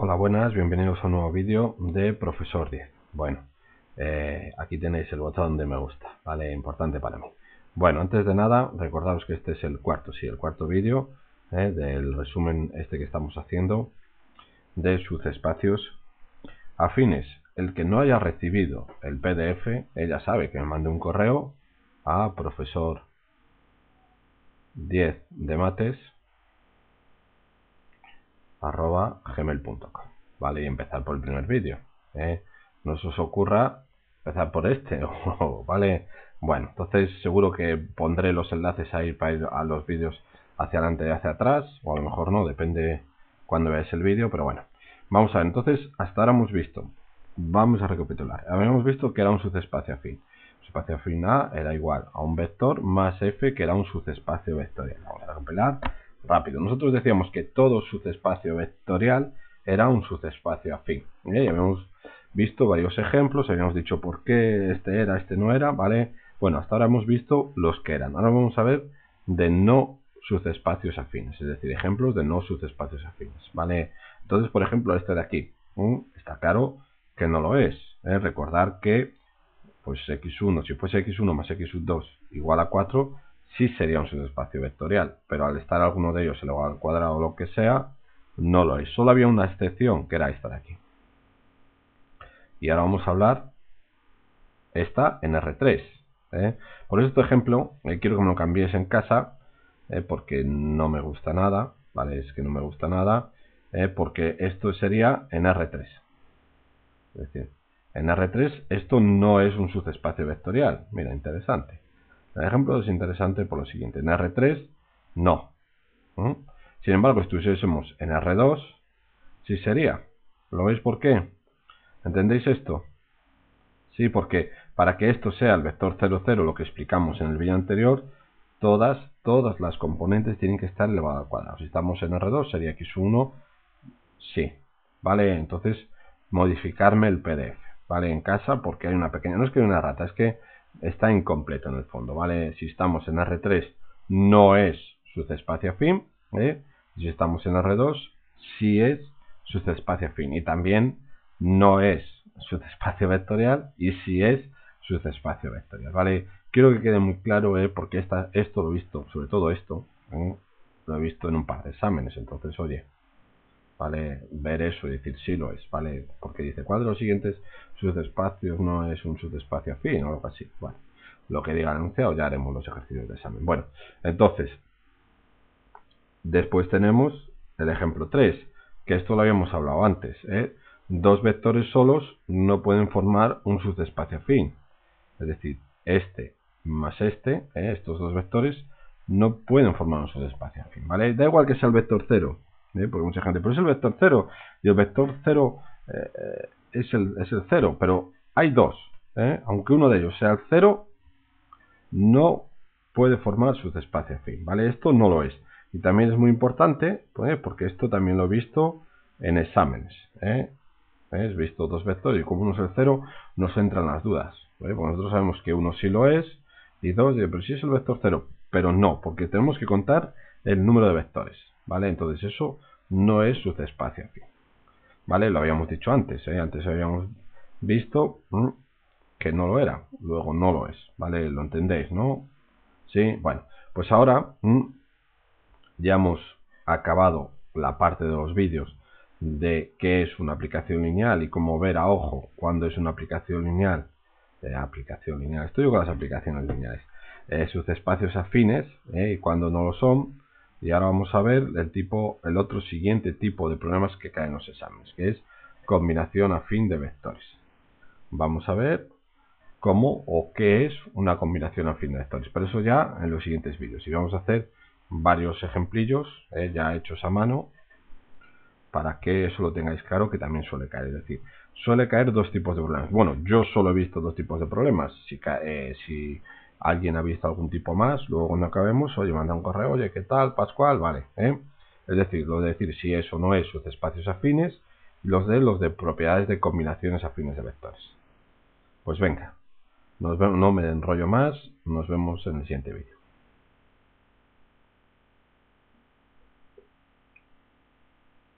Hola, buenas, bienvenidos a un nuevo vídeo de Profesor 10. Bueno, eh, aquí tenéis el botón de me gusta, ¿vale? Importante para mí. Bueno, antes de nada, recordaros que este es el cuarto, sí, el cuarto vídeo ¿eh? del resumen este que estamos haciendo de sus espacios afines. El que no haya recibido el PDF, ella sabe que me mande un correo a profesor 10 de mates arroba gmail.com. ¿Vale? Y empezar por el primer vídeo. ¿eh? No se os ocurra empezar por este, ¿vale? Bueno, entonces seguro que pondré los enlaces ahí para ir a los vídeos hacia adelante y hacia atrás, o a lo mejor no, depende cuando veáis el vídeo, pero bueno. Vamos a ver, entonces hasta ahora hemos visto, vamos a recapitular, habíamos visto que era un subespacio afín. espacio afín A era igual a un vector más F que era un subespacio vectorial. Vamos a recopilar rápido. Nosotros decíamos que todo subespacio vectorial era un subespacio afín. Ya hemos habíamos visto varios ejemplos, habíamos dicho por qué este era, este no era, ¿vale? Bueno, hasta ahora hemos visto los que eran. Ahora vamos a ver de no subespacios afines, es decir, ejemplos de no subespacios afines, ¿vale? Entonces, por ejemplo, este de aquí. Está claro que no lo es. ¿eh? Recordar que pues x1, si fuese x1 más x2 igual a 4, sí sería un subespacio vectorial, pero al estar alguno de ellos elevado al cuadrado o lo que sea, no lo es. Solo había una excepción, que era esta de aquí. Y ahora vamos a hablar esta en R3. ¿eh? Por este ejemplo, eh, quiero que me lo cambiéis en casa, ¿eh? porque no me gusta nada, ¿vale? Es que no me gusta nada, ¿eh? porque esto sería en R3. Es decir, en R3 esto no es un subespacio vectorial. Mira, interesante ejemplo es interesante por lo siguiente. En R3, no. ¿Mm? Sin embargo, si estuviésemos en R2, sí sería. ¿Lo veis por qué? ¿Entendéis esto? Sí, porque para que esto sea el vector 0, lo que explicamos en el vídeo anterior, todas, todas las componentes tienen que estar elevadas al cuadrado. Si estamos en R2 sería X1, sí. ¿Vale? Entonces, modificarme el PDF. ¿Vale? En casa, porque hay una pequeña... No es que hay una rata, es que está incompleto en el fondo, ¿vale? Si estamos en R3 no es subespacio fin, ¿eh? si estamos en R2 sí es su subespacio fin y también no es su subespacio vectorial y sí es su subespacio vectorial, ¿vale? Quiero que quede muy claro, ¿eh? porque esto lo he visto, sobre todo esto, ¿eh? lo he visto en un par de exámenes, entonces, oye, ¿vale? Ver eso y decir sí lo es, ¿vale? Porque dice cuál de los siguientes subespacios no es un subespacio afín o algo así, Bueno, Lo que diga el enunciado ya haremos los ejercicios de examen. Bueno, entonces, después tenemos el ejemplo 3, que esto lo habíamos hablado antes, ¿eh? Dos vectores solos no pueden formar un subespacio afín, es decir, este más este, ¿eh? estos dos vectores, no pueden formar un subespacio afín, ¿vale? Da igual que sea el vector 0, ¿eh? porque mucha gente, pero es el vector 0, y el vector 0 eh, es, el, es el 0, pero hay dos, ¿eh? aunque uno de ellos sea el cero, no puede formar su espacio fin, ¿vale? Esto no lo es. Y también es muy importante, pues, porque esto también lo he visto en exámenes, He Visto dos vectores y como uno es el 0, nos entran las dudas. nosotros sabemos que uno sí lo es y dos, pero sí es el vector 0. Pero no, porque tenemos que contar el número de vectores. ¿vale? Entonces eso no es su espacio aquí, ¿vale? Lo habíamos dicho antes, ¿eh? Antes habíamos visto mm, que no lo era, luego no lo es, ¿vale? ¿Lo entendéis, no? Sí, bueno, pues ahora mm, ya hemos acabado la parte de los vídeos de qué es una aplicación lineal y cómo ver a ojo cuando es una aplicación lineal. Eh, aplicación lineal, estoy con las aplicaciones lineales. Eh, sus espacios afines eh, y cuando no lo son. Y ahora vamos a ver el, tipo, el otro siguiente tipo de problemas que caen en los exámenes, que es combinación afín de vectores. Vamos a ver cómo o qué es una combinación afín de vectores, pero eso ya en los siguientes vídeos. Y vamos a hacer varios ejemplillos eh, ya hechos a mano para que eso lo tengáis claro que también suele caer. Es decir, suele caer dos tipos de problemas. Bueno, yo solo he visto dos tipos de problemas. Si, eh, si alguien ha visto algún tipo más, luego cuando acabemos, oye, manda un correo, oye, ¿qué tal, Pascual? Vale, ¿eh? Es decir, lo de decir si es o no es sus espacios afines y los de los de propiedades de combinaciones afines de vectores. Pues venga, no me enrollo más, nos vemos en el siguiente vídeo.